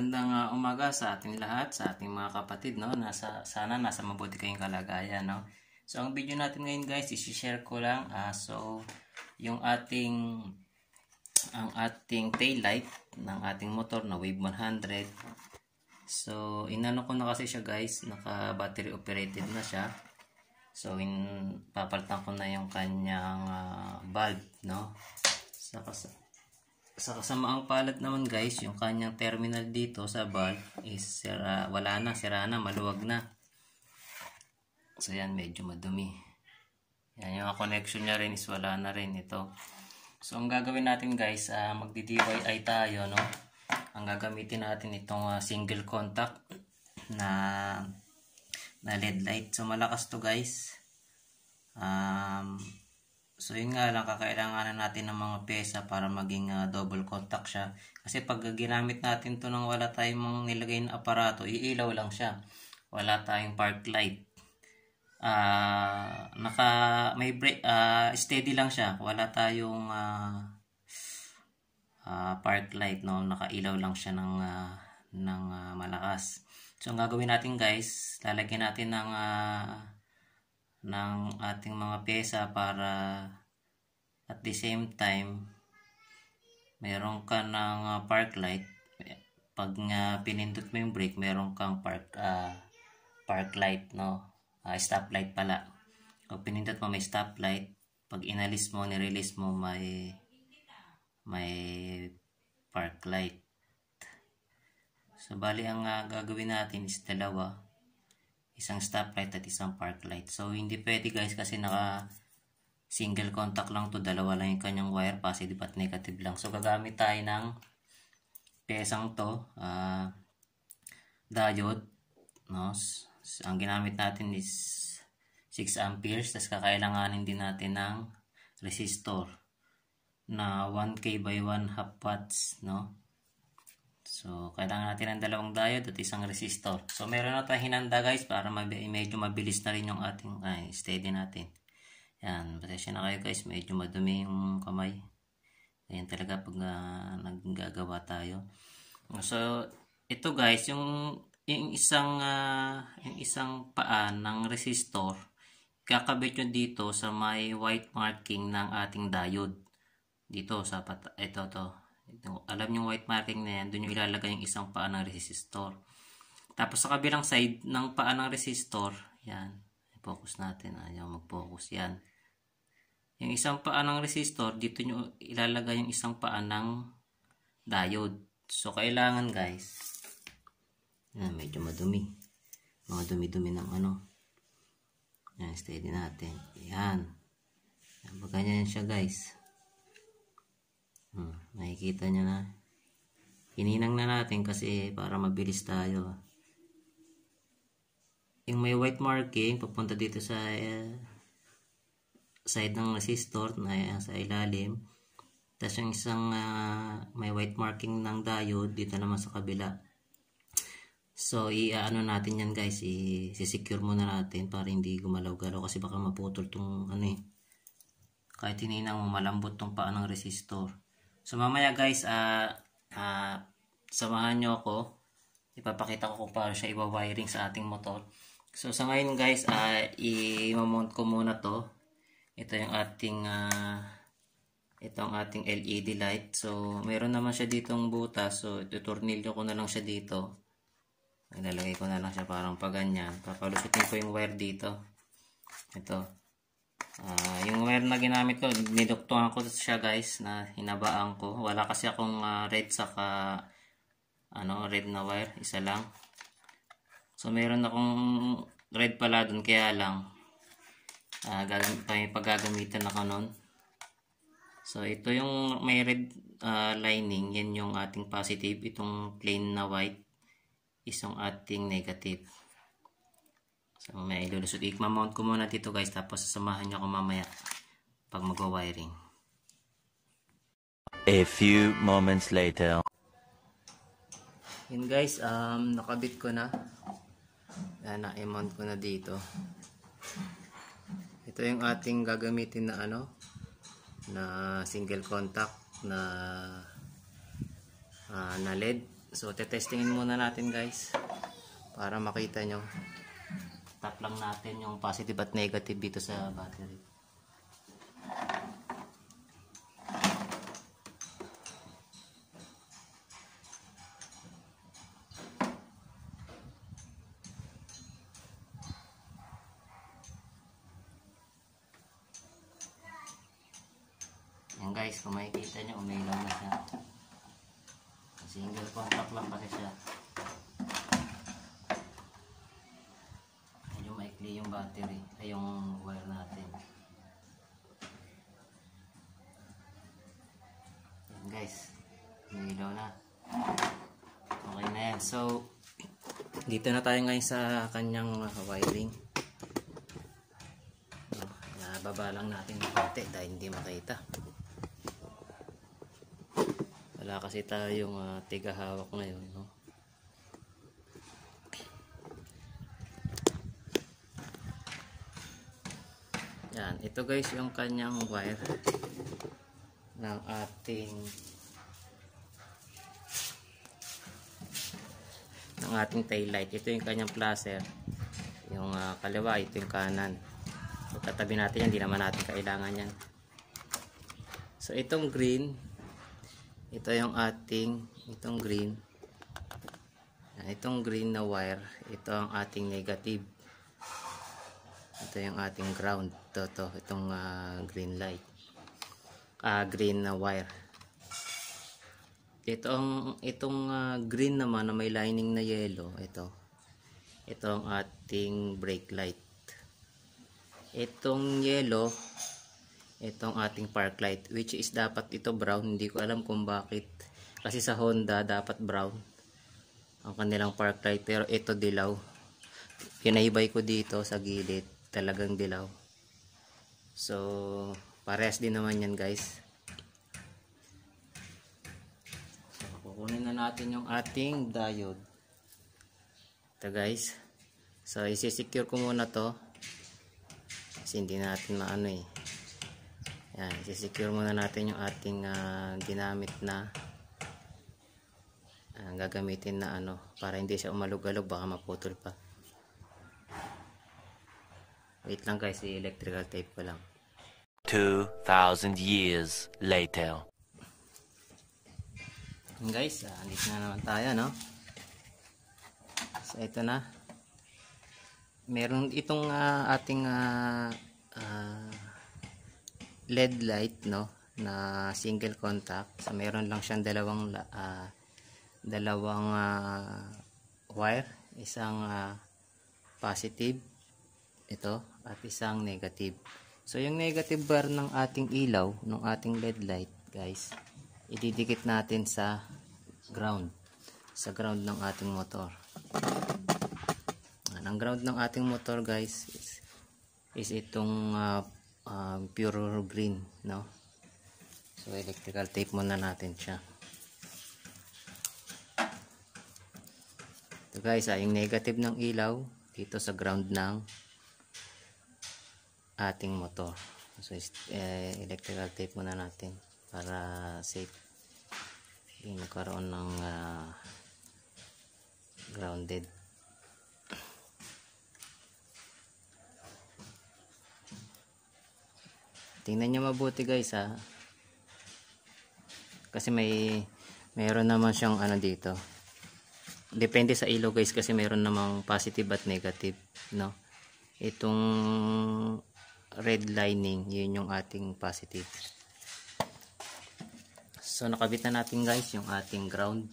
Magandang uh, umaga sa ating lahat, sa ating mga kapatid, no? Nasa, sana nasa mabuti kayong kalagayan, no? So, ang video natin ngayon, guys, isi-share ko lang. Uh, so, yung ating ang ating tail light ng ating motor na Wave 100. So, inano ko na kasi siya, guys. Naka-battery operated na siya. So, in, papalitan ko na yung kanyang uh, bulb, no? Sa so, sa kasamaang palad naman guys, yung kanyang terminal dito sa valve is sira, wala na, sira na, maluwag na. So yan, medyo madumi. Yan, yung connection niya rin is wala na rin ito. So ang gagawin natin guys, uh, ah, magdi-DIY tayo, no? Ang gagamitin natin itong uh, single contact na na LED light. So malakas to guys. Um, So yun nga lang, kakailanganan natin ng mga pesa para maging uh, double contact siya. Kasi pag ginamit natin to nang wala tayong nilagay na aparato, iilaw lang siya. Wala tayong park light. Uh, naka, may break, uh, steady lang siya. Wala tayong uh, uh, park light. No? Nakailaw lang siya ng, uh, ng uh, malakas. So ang gagawin natin guys, lalagyan natin ng... Uh, ng ating mga pyesa para at the same time meron ka ng uh, park light pag nga uh, pinindot mo yung brake meron kang park uh, park light no uh, ah, stop light pala pag pinindot mo may stop light pag inalis mo ni-release mo may may park light so bali ang uh, gagawin natin is dalawa isang stoplight at isang park light. So, hindi pwede guys kasi naka single contact lang to dalawa lang yung kanyang wire positive at negative lang. So, gagamit tayo ng pesang to uh, diode. No? So, ang ginamit natin is 6 amperes. Tapos, kakailanganin din natin ng resistor na 1K by 1 half watts. No? So, kailangan natin ng dalawang diode at isang resistor. So, meron na tayong hinanda guys para mab medyo mabilis na rin yung ating ay, steady natin. Yan, pasensya na kayo guys. Medyo madumi yung kamay. Ganyan talaga pag uh, naggagawa tayo. So, ito guys, yung, yung isang uh, yung isang paa ng resistor, kakabit nyo dito sa may white marking ng ating diode. Dito sa, ito to ito, Alam yung white marking na yan, doon yung ilalagay yung isang paa ng resistor. Tapos sa kabilang side ng paa ng resistor, yan, focus natin, ayaw mag-focus, yan. Yung isang paa ng resistor, dito nyo ilalagay yung isang paa ng diode. So, kailangan guys, yan, medyo madumi. Mga dumi-dumi ng ano. Yan, steady natin. Yan. Yan, ganyan siya guys. Hmm, nakikita nyo na. Hininang na natin kasi para mabilis tayo. Yung may white marking, papunta dito sa uh, side ng resistor na uh, sa ilalim. Tapos yung isang uh, may white marking ng diode dito naman sa kabila. So, i-ano natin yan guys, i-secure muna natin para hindi gumalaw-galaw kasi baka maputol tong ano eh. Kahit hininang mo, malambot tong paa ng resistor. So mamaya guys, uh, uh, samahan nyo ako. Ipapakita ko kung paano siya iba-wiring sa ating motor. So sa ngayon guys, uh, i-mount ko muna to. Ito yung ating uh, itong ating LED light. So meron naman siya ditong butas. So ituturnilyo ko na lang siya dito. Ilalagay ko na lang siya parang pa ganyan. Papalusutin ko yung wire dito. Ito. Uh, yung wire na ginamit ko, nidoktuhan ko siya guys na hinabaan ko. Wala kasi akong uh, red saka ano, red na wire. Isa lang. So meron akong red pala dun kaya lang uh, paggagamitan ako nun. So ito yung may red uh, lining. Yan yung ating positive. Itong plain na white isang ating negative. So, may ilulusot. I-mount ko muna dito guys. Tapos, sasamahan nyo ako mamaya pag mag-wiring. A few moments later. Yun guys, um, nakabit ko na. na-mount ko na dito. Ito yung ating gagamitin na ano, na single contact na uh, na LED. So, testingin muna natin guys para makita nyo tap lang natin yung positive at negative dito sa battery. Yan guys, kung makikita nyo, umilaw na siya. Single contact lang kasi siya. battery ay yung wire natin yan guys may na okay na yan so dito na tayo ngayon sa kanyang ah, wiring so, nababa lang natin ng konti dahil hindi makita wala kasi tayong uh, tigahawak ngayon no? ito guys yung kanyang wire ng ating ng ating tail light ito yung kanyang placer yung uh, kaliwa ito yung kanan so, tatabi natin yan hindi naman natin kailangan yan so itong green ito yung ating itong green itong green na wire ito ang ating negative ito yung ating ground to, to itong uh, green light uh, green na uh, wire itong itong uh, green naman na may lining na yellow ito itong ating brake light itong yellow itong ating park light which is dapat ito brown hindi ko alam kung bakit kasi sa Honda dapat brown ang kanilang park light pero ito dilaw pinahibay ko dito sa gilid talagang dilaw so parehas din naman yan guys so, kukunin na natin yung ating diode ito guys so isisecure ko muna to kasi hindi natin maano eh yan isisecure muna natin yung ating uh, ginamit na ang ah, gagamitin na ano para hindi siya umalog-alog baka maputol pa Wait lang guys, i-electrical tape ko lang. 2,000 years later. Guys, uh, andito na naman tayo, no? So, ito na. Meron itong uh, ating uh, ah, uh, LED light, no? Na single contact. So, meron lang siyang dalawang uh, dalawang uh, wire. Isang uh, positive ito at isang negative. So yung negative bar ng ating ilaw, ng ating LED light guys, ididikit natin sa ground. Sa ground ng ating motor. And ang ground ng ating motor guys is, is itong uh, uh, pure green. no So electrical tape muna natin siya. So guys, ah, yung negative ng ilaw dito sa ground ng ating motor so eh, electrical tape muna natin para safe yung magkaroon ng uh, grounded tingnan nyo mabuti guys ha ah. kasi may mayroon naman siyang ano dito depende sa ilaw guys kasi mayroon namang positive at negative no itong red lining yun yung ating positive so nakabit na natin guys yung ating ground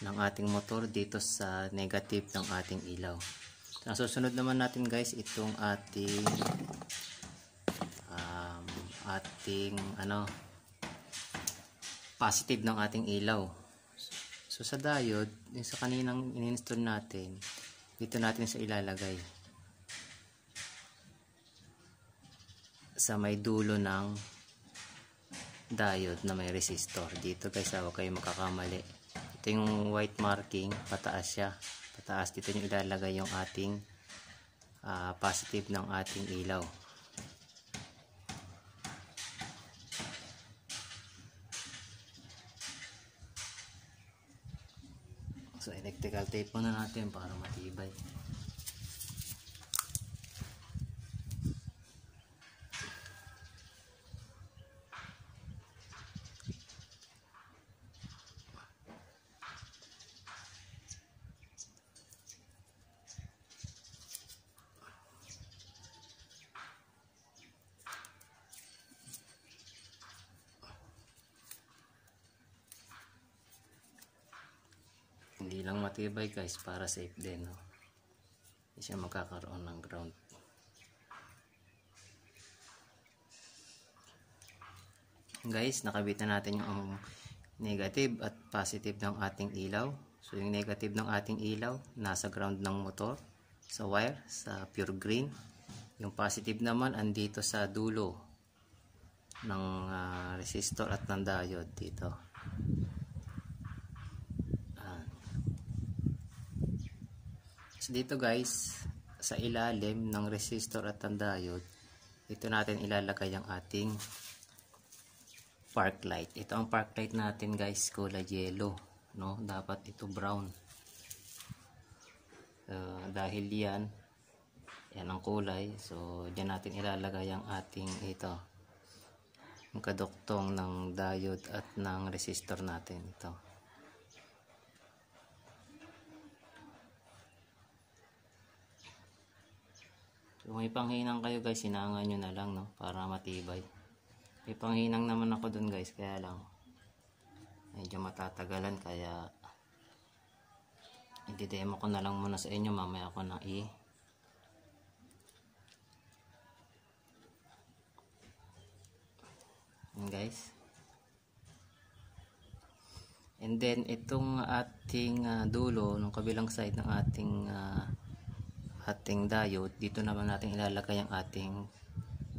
ng ating motor dito sa negative ng ating ilaw so, ang susunod naman natin guys itong ating um, ating ano positive ng ating ilaw so sa diode yung sa kaninang in-install natin dito natin sa ilalagay sa may dulo ng diode na may resistor dito guys ah, huwag kayo makakamali ito yung white marking pataas siya pataas dito nyo ilalagay yung ating uh, positive ng ating ilaw so electrical tape muna natin para matibay hindi lang matibay guys para safe din no? hindi siya magkakaroon ng ground guys nakabit na natin yung um, negative at positive ng ating ilaw so yung negative ng ating ilaw nasa ground ng motor sa wire sa pure green yung positive naman andito sa dulo ng uh, resistor at ng diode dito So, dito guys, sa ilalim ng resistor at ng diode, dito natin ilalagay ang ating park light. Ito ang park light natin guys, kulay yellow. No? Dapat ito brown. Uh, dahil yan, yan ang kulay. So, dyan natin ilalagay ang ating ito. Ang kaduktong ng diode at ng resistor natin. Ito. So may panghinang kayo guys, hinangan nyo na lang no, para matibay. May panghinang naman ako dun guys, kaya lang medyo matatagalan kaya i-demo ko na lang muna sa inyo mamaya ako na i guys. And then itong ating uh, dulo nung kabilang side ng ating uh, ating diode, dito naman natin ilalagay ang ating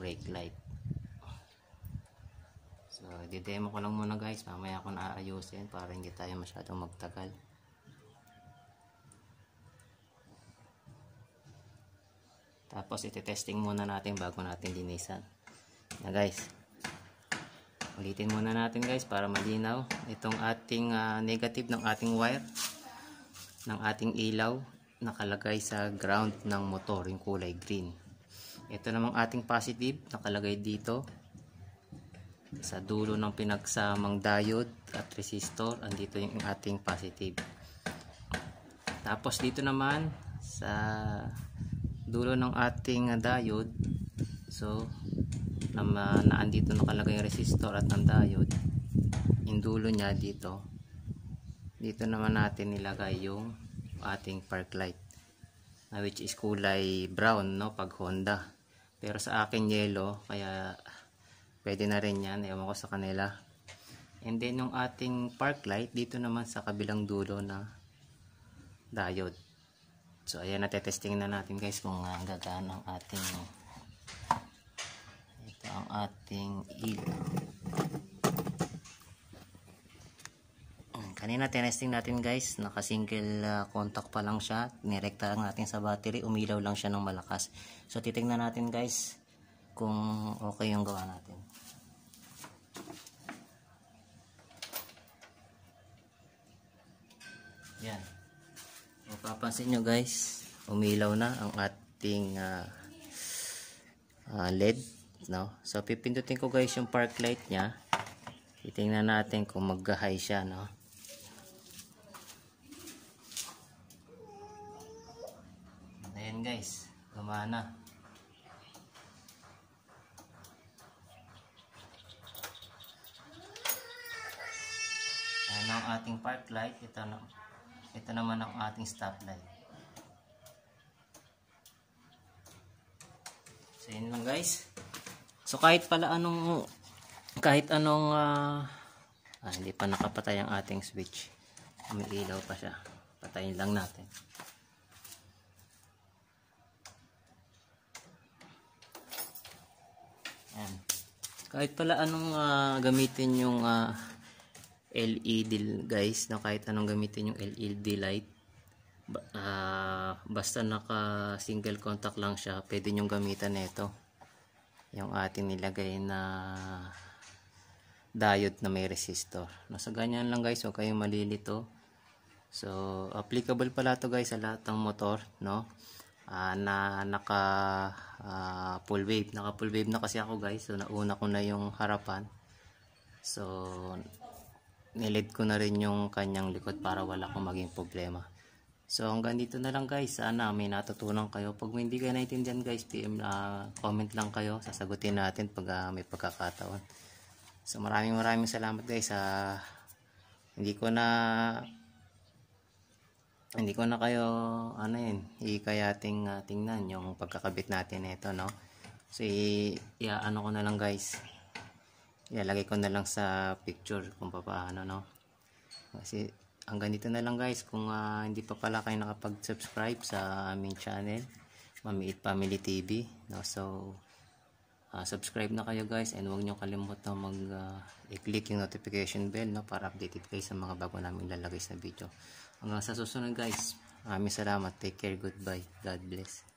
brake light. So, didemo ko lang muna guys. Mamaya ko na aayusin para hindi tayo masyadong magtagal. Tapos, iti-testing muna natin bago natin linisan. Na guys. Ulitin muna natin guys para malinaw. Itong ating uh, negative ng ating wire ng ating ilaw nakalagay sa ground ng motor, yung kulay green. Ito namang ating positive, nakalagay dito sa dulo ng pinagsamang diode at resistor, andito yung ating positive. Tapos dito naman sa dulo ng ating diode, so naman, na andito nakalagay yung resistor at ang diode, yung dulo niya dito, dito naman natin nilagay yung ating park light uh, which is kulay brown no pag Honda pero sa akin yellow kaya pwede na rin yan ewan ko sa kanila and then yung ating park light dito naman sa kabilang dulo na diode so ayan natetesting na natin guys kung uh, gagana ang ating ito ang ating ilaw Kanina tinesting natin guys, naka single uh, ah, contact pa lang siya, nirekta lang natin sa battery, umilaw lang siya ng malakas. So titingnan natin guys kung okay yung gawa natin. Yan. Mapapansin nyo guys, umilaw na ang ating uh, uh, LED. No? So pipindutin ko guys yung park light nya. Titingnan natin kung mag-high siya. No? sana. Ayan ang ating park light. Ito, na, ito naman ang ating stop light. So yun lang guys. So kahit pala anong kahit anong uh, ah, hindi pa nakapatay ang ating switch. Umiilaw pa siya. Patayin lang natin. kahit pala anong uh, gamitin yung uh, ah, LED guys na kahit anong gamitin yung LED light uh, basta naka single contact lang siya pwede nyong gamitan nito yung ating nilagay na diode na may resistor nasa ganyan lang guys huwag kayong malilito so applicable pala to guys sa lahat ng motor no uh, na naka uh, full wave naka full wave na kasi ako guys so nauna ko na yung harapan so nilid ko na rin yung kanyang likod para wala akong maging problema so hanggang dito na lang guys sana may natutunan kayo pag may hindi kayo naintindihan guys PM, uh, ah, comment lang kayo sasagutin natin pag uh, may pagkakataon so maraming maraming salamat guys uh, hindi ko na hindi ko na kayo ano yun ikayating uh, tingnan yung pagkakabit natin nito no so yeah, ano ko na lang guys ilalagay ko na lang sa picture kung paano no kasi hanggang dito na lang guys kung uh, hindi pa pala kayo nakapag subscribe sa aming channel Mamiit Family TV no so uh, subscribe na kayo guys and huwag nyo kalimutan mag uh, i-click yung notification bell no para updated kayo sa mga bago namin lalagay sa video Hanggang ah, sa susunod guys. Maraming salamat. Take care. Goodbye. God bless.